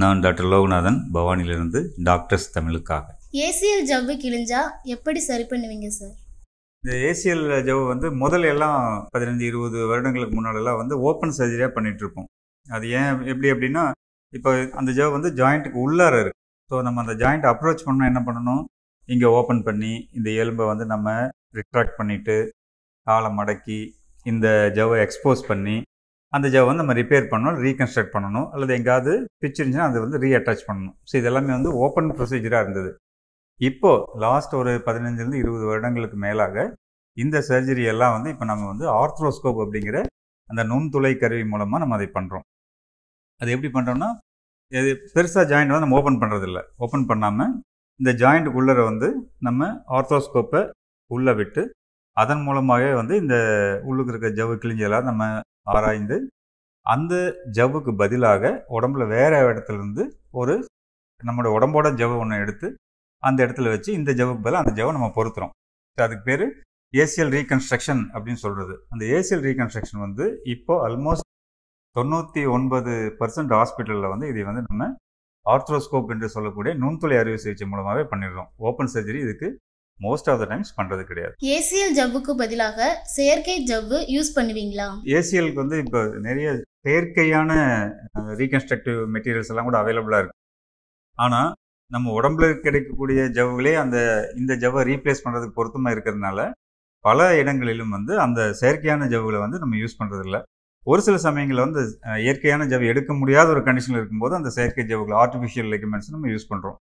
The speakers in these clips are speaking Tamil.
நான் டாக்டர் லோகநாதன் பவானியிலிருந்து டாக்டர்ஸ் தமிழுக்காக ஏசிஎல் ஜவ்வு கிழிஞ்சா எப்படி சரி பண்ணுவீங்க சார் இந்த ஏசிஎல் ஜவ்வு வந்து முதல் எல்லாம் பதினஞ்சு இருபது வருடங்களுக்கு முன்னாலெல்லாம் வந்து ஓப்பன் சர்ஜரியாக பண்ணிகிட்ருப்போம் அது ஏன் எப்படி அப்படின்னா இப்போ அந்த ஜவ் வந்து ஜாயிண்ட்டுக்கு உள்ளார இருக்குது ஸோ நம்ம அந்த ஜாயிண்ட் அப்ரோச் பண்ணால் என்ன பண்ணணும் இங்கே ஓப்பன் பண்ணி இந்த எலும்பை வந்து நம்ம ரிட்ராக்ட் பண்ணிவிட்டு காலை மடக்கி இந்த ஜவ்வை எக்ஸ்போஸ் பண்ணி அந்த ஜவ் வந்து நம்ம ரிப்பேர் பண்ணணும் ரீகன்ஸ்ட்ரக்ட் பண்ணணும் அல்லது எங்கேயாவது பிச்சு இருந்துச்சுன்னா அதை வந்து ரீஅட்டாச் பண்ணணும் ஸோ இதெல்லாமே வந்து ஓப்பன் ப்ரொசீஜராக இருந்தது இப்போது லாஸ்ட் ஒரு பதினஞ்சுலேருந்து இருபது வருடங்களுக்கு மேலாக இந்த சர்ஜரி எல்லாம் வந்து இப்போ நம்ம வந்து ஆர்த்ரோஸ்கோப் அப்படிங்கிற அந்த நுண்துளை கருவி மூலமாக நம்ம அதை பண்ணுறோம் அது எப்படி பண்ணுறோம்னா இது பெருசாக ஜாயிண்ட் வந்து நம்ம ஓப்பன் பண்ணுறதில்ல ஓப்பன் பண்ணாமல் இந்த ஜாயிண்ட் உள்ளரை வந்து நம்ம ஆர்த்ரோஸ்கோப்பை உள்ளே விட்டு அதன் மூலமாகவே வந்து இந்த உள்ளுக்கு இருக்க ஜவு கிழிஞ்செல்லாம் நம்ம ஆராய்ந்து அந்த ஜவ்வுக்கு பதிலாக உடம்புல வேற இடத்துலேருந்து ஒரு நம்மளோட உடம்போட ஜவ் ஒன்று எடுத்து அந்த இடத்துல வச்சு இந்த ஜவ்வுக்கு பதிலாக அந்த ஜவ்வை நம்ம பொருத்துகிறோம் அதுக்கு பேர் ஏசியல் ரீகன்ஸ்ட்ரக்ஷன் அப்படின்னு சொல்கிறது அந்த ஏசியல் ரீகன்ஸ்ட்ரக்ஷன் வந்து இப்போது ஆல்மோஸ்ட் தொண்ணூற்றி ஒன்பது பர்சன்ட் ஹாஸ்பிட்டலில் வந்து இதை வந்து நம்ம ஆர்த்ரோஸ்கோப் என்று சொல்லக்கூடிய நுண்துளை அறுவை சிகிச்சை மூலமாகவே பண்ணிடுறோம் ஓப்பன் சர்ஜரி இதுக்கு மோஸ்ட் ஆஃப் த டைம்ஸ் பண்ணுறது கிடையாது ஏசிஎல் ஜவ்வுக்கு பதிலாக செயற்கை ஜவ்வு யூஸ் பண்ணுவீங்களா ஏசிஎலுக்கு வந்து இப்போ நிறைய செயற்கையான ரீகன்ஸ்ட்ரக்டிவ் மெட்டீரியல்ஸ் எல்லாம் கூட அவைலபிளாக இருக்கு ஆனால் நம்ம உடம்புல கிடைக்கக்கூடிய ஜவ்வுகளே அந்த இந்த ஜவ்வை ரீப்ளேஸ் பண்ணுறதுக்கு பொருத்தமாக இருக்கிறதுனால பல இடங்களிலும் வந்து அந்த செயற்கையான ஜவ்வுகளை வந்து நம்ம யூஸ் பண்ணுறதில்ல ஒரு சில சமயங்களில் வந்து இயற்கையான ஜவ் எடுக்க முடியாத ஒரு கண்டிஷனில் இருக்கும்போது அந்த செயற்கை ஜவ்வுகள் ஆர்டிஃபிஷியல் லெக்யூமெண்ட்ஸ் நம்ம யூஸ் பண்ணுறோம்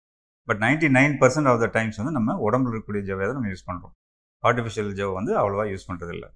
but ninety nine percent of the times வந்து நம்ம உடம்புல இருக்கக்கூடிய ஜவ்வையை தான் நம்ம யூஸ் பண்ணுறோம் ஆர்டிஃபிஷியல் ஜவ் வந்து அவ்வளோவா யூஸ் பண்ணுறதில்ல